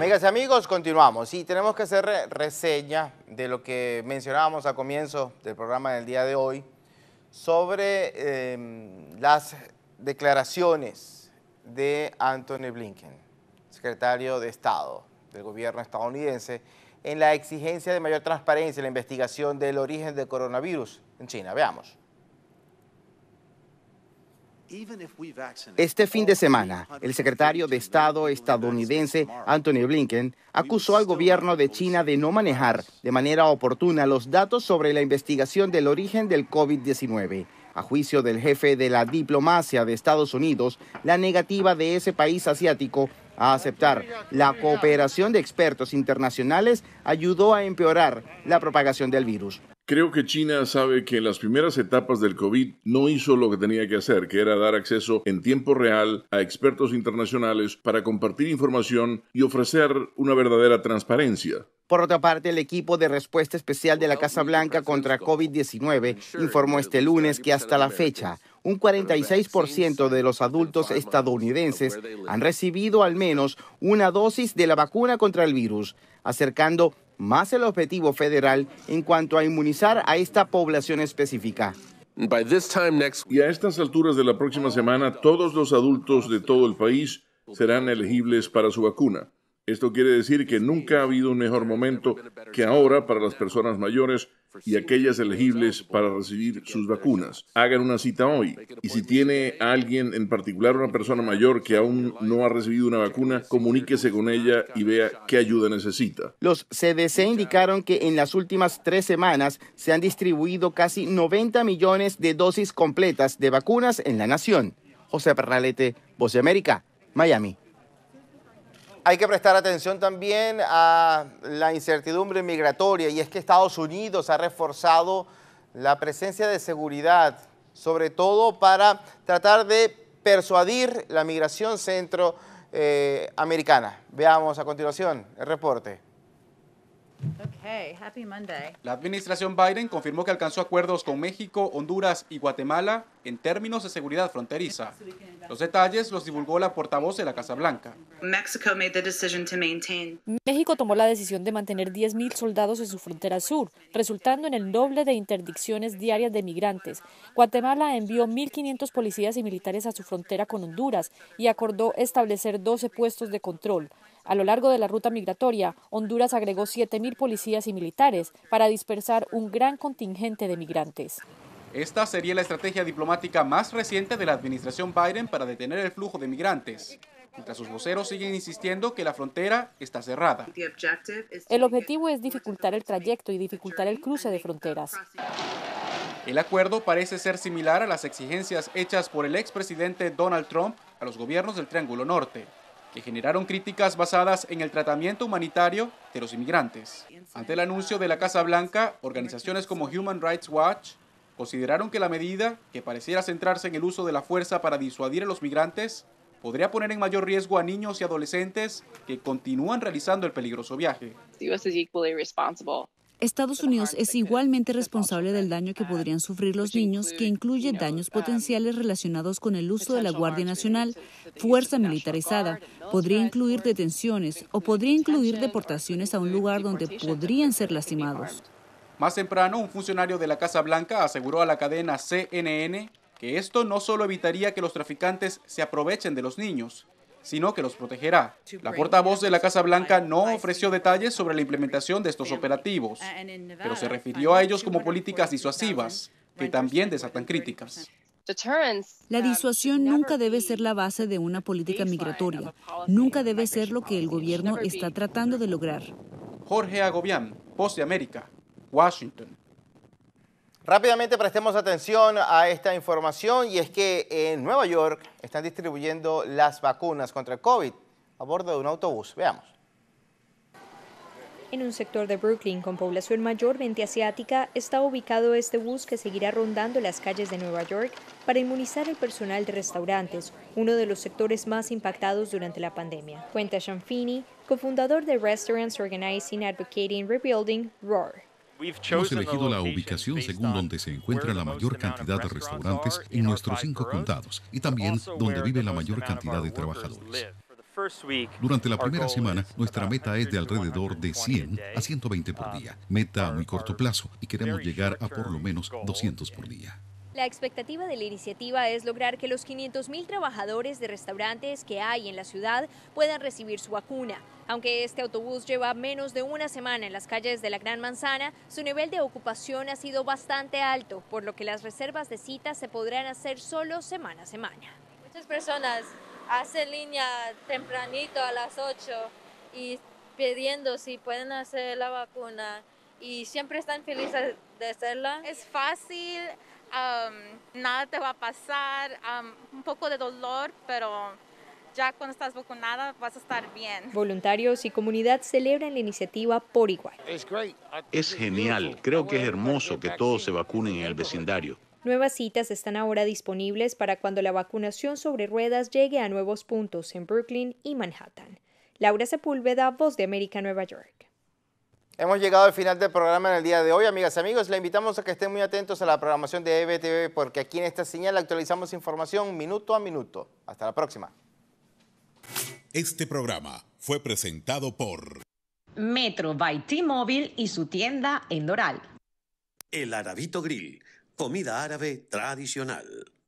Amigas y amigos, continuamos. Y tenemos que hacer reseña de lo que mencionábamos a comienzo del programa del día de hoy sobre em, las declaraciones de Anthony Blinken, secretario de Estado del gobierno estadounidense, en la exigencia de mayor transparencia en la investigación del origen del coronavirus en China. Veamos. Este fin de semana, el secretario de Estado estadounidense Anthony Blinken acusó al gobierno de China de no manejar de manera oportuna los datos sobre la investigación del origen del COVID-19. A juicio del jefe de la diplomacia de Estados Unidos, la negativa de ese país asiático a aceptar la cooperación de expertos internacionales ayudó a empeorar la propagación del virus. Creo que China sabe que en las primeras etapas del COVID no hizo lo que tenía que hacer, que era dar acceso en tiempo real a expertos internacionales para compartir información y ofrecer una verdadera transparencia. Por otra parte, el equipo de respuesta especial de la Casa Blanca contra COVID-19 informó este lunes que hasta la fecha, un 46% de los adultos estadounidenses han recibido al menos una dosis de la vacuna contra el virus, acercando más el objetivo federal en cuanto a inmunizar a esta población específica. Y a estas alturas de la próxima semana, todos los adultos de todo el país serán elegibles para su vacuna. Esto quiere decir que nunca ha habido un mejor momento que ahora para las personas mayores y aquellas elegibles para recibir sus vacunas. Hagan una cita hoy. Y si tiene a alguien, en particular una persona mayor que aún no ha recibido una vacuna, comuníquese con ella y vea qué ayuda necesita. Los CDC indicaron que en las últimas tres semanas se han distribuido casi 90 millones de dosis completas de vacunas en la nación. José Perralete, Voz de América, Miami. Hay que prestar atención también a la incertidumbre migratoria y es que Estados Unidos ha reforzado la presencia de seguridad, sobre todo para tratar de persuadir la migración centroamericana. Veamos a continuación el reporte. La administración Biden confirmó que alcanzó acuerdos con México, Honduras y Guatemala en términos de seguridad fronteriza. Los detalles los divulgó la portavoz de la Casa Blanca. México tomó la decisión de mantener 10.000 soldados en su frontera sur, resultando en el doble de interdicciones diarias de migrantes. Guatemala envió 1.500 policías y militares a su frontera con Honduras y acordó establecer 12 puestos de control. A lo largo de la ruta migratoria, Honduras agregó 7.000 policías y militares para dispersar un gran contingente de migrantes. Esta sería la estrategia diplomática más reciente de la administración Biden para detener el flujo de migrantes, mientras sus voceros siguen insistiendo que la frontera está cerrada. El objetivo es dificultar el trayecto y dificultar el cruce de fronteras. El acuerdo parece ser similar a las exigencias hechas por el expresidente Donald Trump a los gobiernos del Triángulo Norte, que generaron críticas basadas en el tratamiento humanitario de los inmigrantes. Ante el anuncio de la Casa Blanca, organizaciones como Human Rights Watch consideraron que la medida, que pareciera centrarse en el uso de la fuerza para disuadir a los migrantes, podría poner en mayor riesgo a niños y adolescentes que continúan realizando el peligroso viaje. Estados Unidos es igualmente responsable del daño que podrían sufrir los niños, que incluye daños um, potenciales relacionados con el uso de la Guardia Nacional, fuerza militarizada, podría incluir detenciones o podría incluir deportaciones a un lugar donde podrían ser lastimados. Más temprano, un funcionario de la Casa Blanca aseguró a la cadena CNN que esto no solo evitaría que los traficantes se aprovechen de los niños, sino que los protegerá. La portavoz de la Casa Blanca no ofreció detalles sobre la implementación de estos operativos, pero se refirió a ellos como políticas disuasivas, que también desatan críticas. La disuasión nunca debe ser la base de una política migratoria, nunca debe ser lo que el gobierno está tratando de lograr. Jorge Agobián, Voz de América. Washington. Rápidamente prestemos atención a esta información y es que en Nueva York están distribuyendo las vacunas contra el COVID a bordo de un autobús. Veamos. En un sector de Brooklyn con población mayormente asiática está ubicado este bus que seguirá rondando las calles de Nueva York para inmunizar al personal de restaurantes, uno de los sectores más impactados durante la pandemia. Cuenta Sean cofundador de Restaurants Organizing Advocating Rebuilding, ROAR. Hemos elegido la ubicación según donde se encuentra la mayor cantidad de restaurantes en nuestros cinco condados y también donde vive la mayor cantidad de trabajadores. Durante la primera semana, nuestra meta es de alrededor de 100 a 120 por um, día, meta a muy corto plazo, y queremos llegar a por lo menos 200 por día. La expectativa de la iniciativa es lograr que los 500.000 trabajadores de restaurantes que hay en la ciudad puedan recibir su vacuna. Aunque este autobús lleva menos de una semana en las calles de la Gran Manzana, su nivel de ocupación ha sido bastante alto, por lo que las reservas de citas se podrán hacer solo semana a semana. Muchas personas hacen línea tempranito a las 8 y pidiendo si pueden hacer la vacuna y siempre están felices de hacerla. Es fácil, nada te va a pasar, un poco de dolor, pero ya cuando estás vacunada vas a estar bien. Voluntarios y comunidad celebran la iniciativa por igual. Es genial, creo que es hermoso que todos se vacunen en el vecindario. Nuevas citas están ahora disponibles para cuando la vacunación sobre ruedas llegue a nuevos puntos en Brooklyn y Manhattan. Laura Sepúlveda, Voz de América, Nueva York. Hemos llegado al final del programa en el día de hoy, amigas y amigos. Le invitamos a que estén muy atentos a la programación de EBTV porque aquí en esta señal actualizamos información minuto a minuto. Hasta la próxima. Este programa fue presentado por Metro by T-Mobile y su tienda en Doral. El Arabito Grill, comida árabe tradicional.